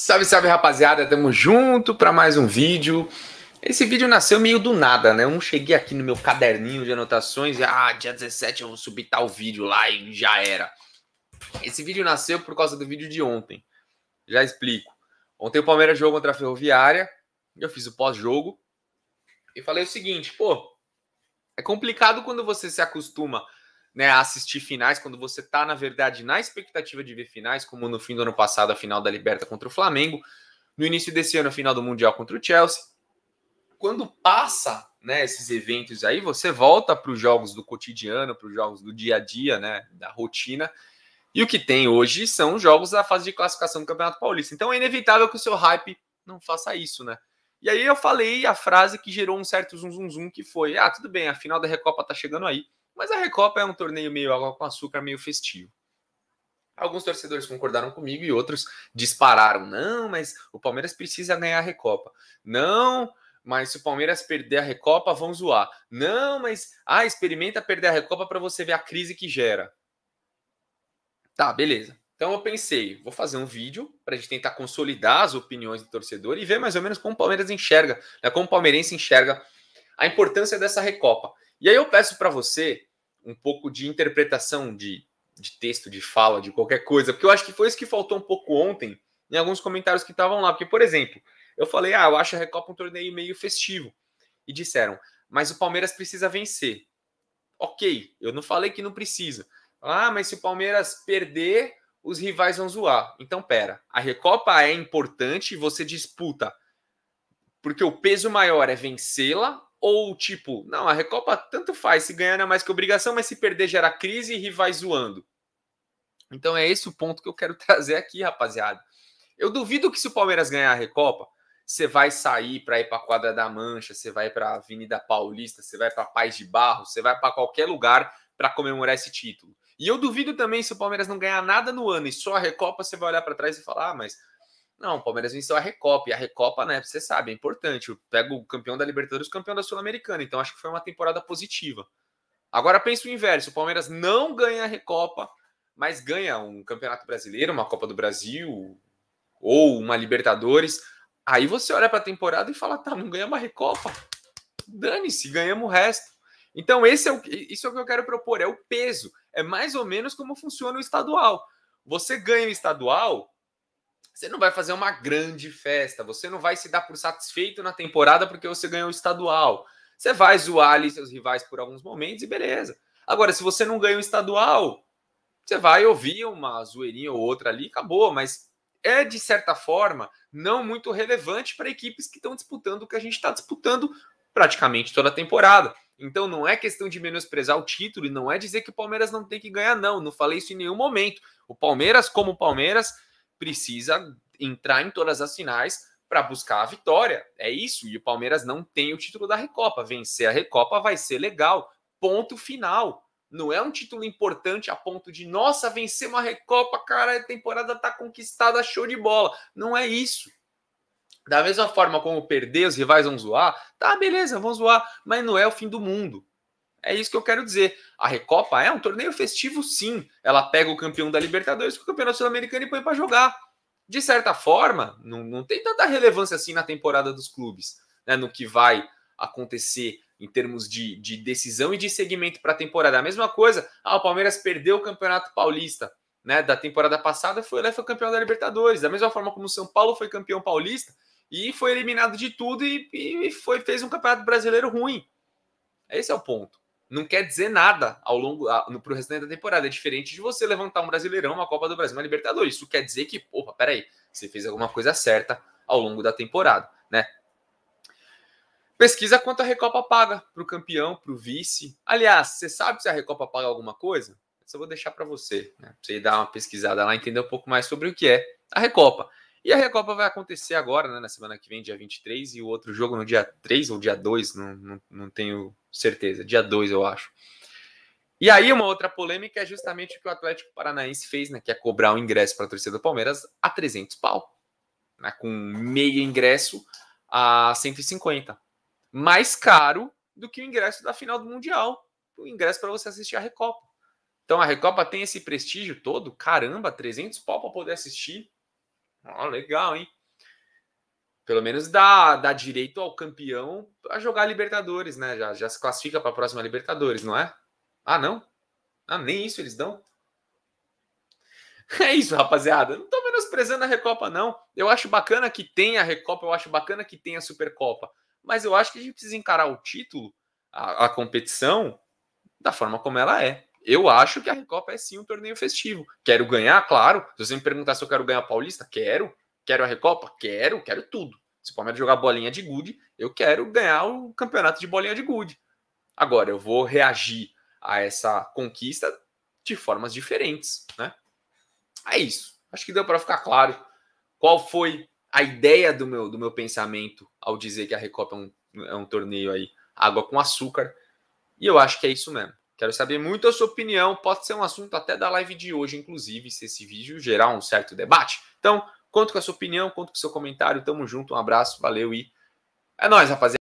Salve, salve rapaziada, Estamos junto para mais um vídeo. Esse vídeo nasceu meio do nada, né? Eu não cheguei aqui no meu caderninho de anotações e, ah, dia 17 eu vou subir tal vídeo lá e já era. Esse vídeo nasceu por causa do vídeo de ontem. Já explico. Ontem o Palmeiras jogou contra a Ferroviária, eu fiz o pós-jogo e falei o seguinte, pô, é complicado quando você se acostuma né, assistir finais, quando você está, na verdade, na expectativa de ver finais, como no fim do ano passado, a final da Liberta contra o Flamengo, no início desse ano, a final do Mundial contra o Chelsea. Quando passa né, esses eventos aí, você volta para os jogos do cotidiano, para os jogos do dia a dia, né, da rotina. E o que tem hoje são os jogos da fase de classificação do Campeonato Paulista. Então é inevitável que o seu hype não faça isso, né? E aí eu falei a frase que gerou um certo zum zum zum que foi: "Ah, tudo bem, a final da Recopa tá chegando aí. Mas a Recopa é um torneio meio água com açúcar, meio festivo. Alguns torcedores concordaram comigo e outros dispararam. Não, mas o Palmeiras precisa ganhar a Recopa. Não, mas se o Palmeiras perder a Recopa, vão zoar. Não, mas ah, experimenta perder a Recopa para você ver a crise que gera. Tá, beleza. Então eu pensei, vou fazer um vídeo para a gente tentar consolidar as opiniões do torcedor e ver mais ou menos como o Palmeiras enxerga, né, como o palmeirense enxerga a importância dessa Recopa. E aí eu peço para você um pouco de interpretação de, de texto, de fala, de qualquer coisa, porque eu acho que foi isso que faltou um pouco ontem em alguns comentários que estavam lá. Porque, por exemplo, eu falei, ah, eu acho a Recopa um torneio meio festivo. E disseram, mas o Palmeiras precisa vencer. Ok, eu não falei que não precisa. Ah, mas se o Palmeiras perder, os rivais vão zoar. Então, pera, a Recopa é importante você disputa porque o peso maior é vencê-la ou tipo, não, a Recopa tanto faz, se ganhar não é mais que obrigação, mas se perder gera crise e rivais zoando. Então é esse o ponto que eu quero trazer aqui, rapaziada. Eu duvido que se o Palmeiras ganhar a Recopa, você vai sair para ir para a Quadra da Mancha, você vai para a Avenida Paulista, você vai para Paz de Barro, você vai para qualquer lugar para comemorar esse título. E eu duvido também se o Palmeiras não ganhar nada no ano e só a Recopa, você vai olhar para trás e falar, ah, mas não, o Palmeiras venceu a Recopa. E a Recopa, né, você sabe, é importante. Pega o campeão da Libertadores e o campeão da Sul-Americana. Então acho que foi uma temporada positiva. Agora pensa o inverso: o Palmeiras não ganha a Recopa, mas ganha um Campeonato Brasileiro, uma Copa do Brasil ou uma Libertadores. Aí você olha para a temporada e fala: tá, não ganhamos a Recopa. Dane-se, ganhamos o resto. Então, esse é o, isso é o que eu quero propor: é o peso. É mais ou menos como funciona o estadual. Você ganha o estadual, você não vai fazer uma grande festa, você não vai se dar por satisfeito na temporada porque você ganhou o estadual. Você vai zoar ali seus rivais por alguns momentos e beleza. Agora, se você não ganha o estadual, você vai ouvir uma zoeirinha ou outra ali, acabou, mas é de certa forma não muito relevante para equipes que estão disputando o que a gente está disputando praticamente toda a temporada. Então não é questão de menosprezar o título e não é dizer que o Palmeiras não tem que ganhar, não. Não falei isso em nenhum momento. O Palmeiras, como o Palmeiras, precisa entrar em todas as finais para buscar a vitória. É isso. E o Palmeiras não tem o título da Recopa. Vencer a Recopa vai ser legal. Ponto final. Não é um título importante a ponto de, nossa, vencer uma Recopa, cara, a temporada tá conquistada, show de bola. Não é isso. Da mesma forma como perder, os rivais vão zoar. Tá, beleza, vão zoar, mas não é o fim do mundo. É isso que eu quero dizer. A Recopa é um torneio festivo, sim. Ela pega o campeão da Libertadores, o campeonato sul-americano e põe para jogar. De certa forma, não, não tem tanta relevância assim na temporada dos clubes, né? No que vai acontecer em termos de, de decisão e de segmento para a temporada. A mesma coisa, ah, o Palmeiras perdeu o Campeonato Paulista, né? Da temporada passada, foi lá foi campeão da Libertadores. Da mesma forma como o São Paulo foi campeão paulista e foi eliminado de tudo e, e foi fez um Campeonato Brasileiro ruim. Esse é o ponto não quer dizer nada ao longo para o restante da temporada. É diferente de você levantar um Brasileirão, uma Copa do Brasil, uma Libertadores. Isso quer dizer que, opa, peraí, você fez alguma coisa certa ao longo da temporada, né? Pesquisa quanto a Recopa paga para o campeão, para o vice. Aliás, você sabe se a Recopa paga alguma coisa? Só eu vou deixar para você, né? Pra você dar uma pesquisada lá, entender um pouco mais sobre o que é a Recopa. E a Recopa vai acontecer agora, né, na semana que vem, dia 23, e o outro jogo no dia 3 ou dia 2, não, não, não tenho certeza, dia 2 eu acho. E aí uma outra polêmica é justamente o que o Atlético Paranaense fez, né, que é cobrar o ingresso para a torcida do Palmeiras a 300 pau, né, com meio ingresso a 150. Mais caro do que o ingresso da final do Mundial, o ingresso para você assistir a Recopa. Então a Recopa tem esse prestígio todo, caramba, 300 pau para poder assistir Ó, oh, legal, hein? Pelo menos dá, dá direito ao campeão a jogar Libertadores, né? Já, já se classifica para a próxima Libertadores, não é? Ah, não? Ah, nem isso eles dão? É isso, rapaziada. Não estou menosprezando a Recopa, não. Eu acho bacana que tenha a Recopa, eu acho bacana que tenha a Supercopa. Mas eu acho que a gente precisa encarar o título, a, a competição, da forma como ela é eu acho que a Recopa é sim um torneio festivo. Quero ganhar, claro. Se você me perguntar se eu quero ganhar a Paulista, quero. Quero a Recopa? Quero, quero tudo. Se o Palmeiras jogar bolinha de gude, eu quero ganhar o campeonato de bolinha de gude. Agora, eu vou reagir a essa conquista de formas diferentes, né? É isso. Acho que deu para ficar claro qual foi a ideia do meu, do meu pensamento ao dizer que a Recopa é um, é um torneio aí água com açúcar. E eu acho que é isso mesmo. Quero saber muito a sua opinião. Pode ser um assunto até da live de hoje, inclusive, se esse vídeo gerar um certo debate. Então, conto com a sua opinião, conto com o seu comentário. Tamo junto, um abraço, valeu e é nóis, rapaziada.